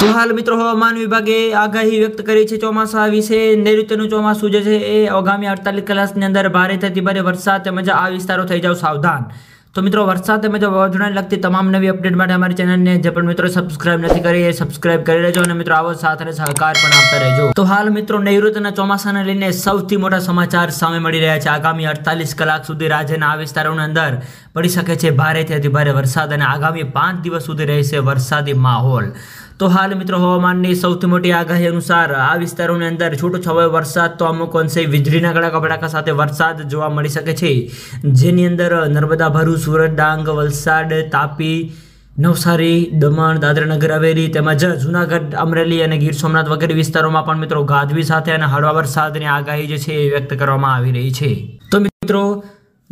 તો હાલ મિત્રો હવામાન વિભાગે આગાહી વ્યક્ત કરી છે ચોમાસા વિશે નૈઋત્યનું ચોમાસું જે છે એ આગામી અડતાલીસ કલાકની અંદર ભારે થતી ભારે વરસાદ તેમજ આ વિસ્તારો થઈ જાવ સાવધાન તો મિત્રો વરસાદ તેમજ વાવાઝોડાને લગતી તમામ નવી અપડેટ માટે અમારી ચેનલને જે પણ મિત્રો સબસ્ક્રાઇબ નથી કરી એ સબસ્ક્રાઇબ કરી લેજો અને મિત્રો આવો સાથ અને સહકાર પણ આપતા રહેજો તો હાલ મિત્રો નૈઋત્યના ચોમાસાને લઈને સૌથી મોટા સમાચાર સામે મળી રહ્યા છે આગામી અડતાલીસ કલાક સુધી રાજ્યના આ વિસ્તારોની અંદર પડી શકે છે ભારેથી અતિ ભારે વરસાદ અને આગામી પાંચ દિવસ સુધી રહેશે વરસાદી માહોલ તો હાલ મિત્રો હવામાનની સૌથી મોટી આગાહી અનુસાર આ વિસ્તારોની અંદર છૂટોછવાયો વરસાદ તો અમુક અંશે વીજળીના કડાકા ભડાકા સાથે વરસાદ જોવા મળી શકે છે જેની અંદર નર્મદા ભરૂચ સુરત ડાંગ વલસાડ તાપી નવસારી દમણ દાદરાનગર હવેલી તેમજ જૂનાગઢ અમરેલી અને ગીર સોમનાથ વગેરે વિસ્તારોમાં પણ મિત્રો ગાજવી સાથે અને હળવા વરસાદની આગાહી જે છે એ વ્યક્ત કરવામાં આવી રહી છે તો મિત્રો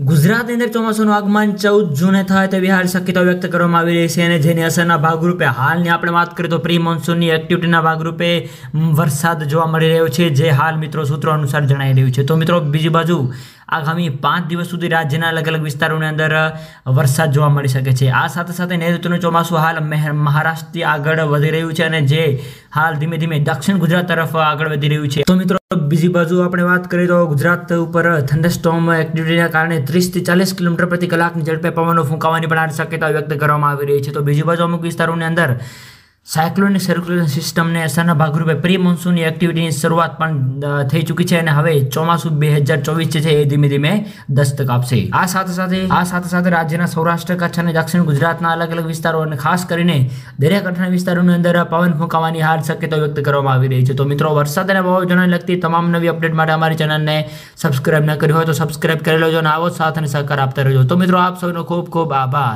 ગુજરાતની અંદર ચોમાસાનું આગમન ચૌદ જૂને થાય તેવી હાલ શક્યતા વ્યક્ત કરવામાં આવી રહી છે અને જેની અસરના ભાગરૂપે હાલની આપણે વાત કરીએ તો પ્રી મોન્સૂનની એક્ટિવિટીના ભાગરૂપે વરસાદ જોવા મળી રહ્યો છે જે હાલ મિત્રો સૂત્રો અનુસાર જણાઈ રહ્યું છે તો મિત્રો બીજી બાજુ આગામી પાંચ દિવસ સુધી રાજ્યના અલગ અલગ વિસ્તારોની અંદર વરસાદ જોવા મળી શકે છે આ સાથે સાથે નૈઋત્યનું ચોમાસું હાલ મહારાષ્ટ્રથી આગળ વધી રહ્યું છે અને જે હાલ ધીમે ધીમે દક્ષિણ ગુજરાત તરફ આગળ વધી રહ્યું છે તો મિત્રો બીજી બાજુ આપણે વાત કરીએ તો ગુજરાત ઉપર થંડરસ્ટોમ એક્ટિવિટીના કારણે ત્રીસથી ચાલીસ કિલોમીટર પ્રતિ કલાકની ઝડપે પવનો ફૂંકાવાની પણ શક્યતા વ્યક્ત કરવામાં આવી રહી છે તો બીજી બાજુ અમુક વિસ્તારોની અંદર સાયક્લોનિક સર્ક્યુલેશન સિસ્ટમને અસરના ભાગરૂપે પ્રી મોન્સૂનની એક્ટિવિટીની શરૂઆત પણ થઈ ચૂકી છે અને હવે ચોમાસું બે હજાર ચોવીસ છે એ ધીમે ધીમે દસ્તક આપશે આ સાથે સાથે આ સાથે સાથે રાજ્યના સૌરાષ્ટ્ર કચ્છ અને દક્ષિણ ગુજરાતના અલગ અલગ વિસ્તારો અને ખાસ કરીને દરિયા કાંઠાના વિસ્તારોની અંદર પવન ફૂંકાવાની હાર શક્યતા વ્યક્ત કરવામાં આવી રહી છે તો મિત્રો વરસાદ અને વાવાઝોડાને લગતી તમામ નવી અપડેટ માટે અમારી ચેનલને સબસ્ક્રાઇબ ન કર્યું હોય તો સબસ્ક્રાઇબ કરી લેજો અને આવો સાથ અને સહકાર આપતા રહેજો તો મિત્રો આપ સૌનો ખૂબ ખૂબ આભાર